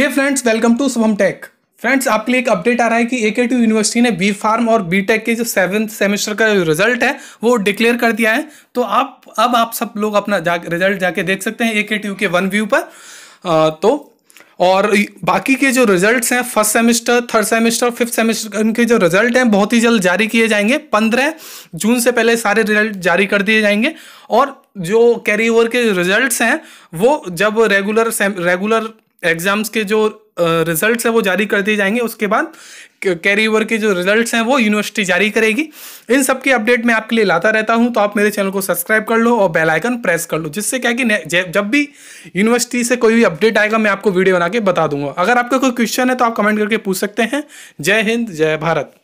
hey friends welcome to Shubham tech friends आपके लिए एक अपडेट आ रहा है कि ए के टू यूनिवर्सिटी ने बी फार्म और बी टेक के जो सेवन्थ सेमेस्टर का जो रिजल्ट है वो डिक्लेयर कर दिया है तो आप अब आप सब लोग अपना जा रिजल्ट जाके देख सकते हैं ए के के वन व्यू पर आ, तो और बाकी के जो रिजल्ट्स हैं first semester third semester fifth semester उनके जो रिजल्ट हैं बहुत ही जल्द जारी किए जाएंगे पंद्रह जून से पहले सारे रिजल्ट जारी कर दिए जाएंगे और जो कैरी ओवर के रिजल्ट्स हैं वो जब रेगुलर रेगुलर एग्जाम्स के जो रिजल्ट्स हैं वो जारी कर दिए जाएंगे उसके बाद कैरी ओवर के जो रिजल्ट्स हैं वो यूनिवर्सिटी जारी करेगी इन सब की अपडेट मैं आपके लिए लाता रहता हूं तो आप मेरे चैनल को सब्सक्राइब कर लो और बेल आइकन प्रेस कर लो जिससे क्या कि जब भी यूनिवर्सिटी से कोई भी अपडेट आएगा मैं आपको वीडियो बना के बता दूंगा अगर आपका कोई क्वेश्चन है तो आप कमेंट करके पूछ सकते हैं जय हिंद जय भारत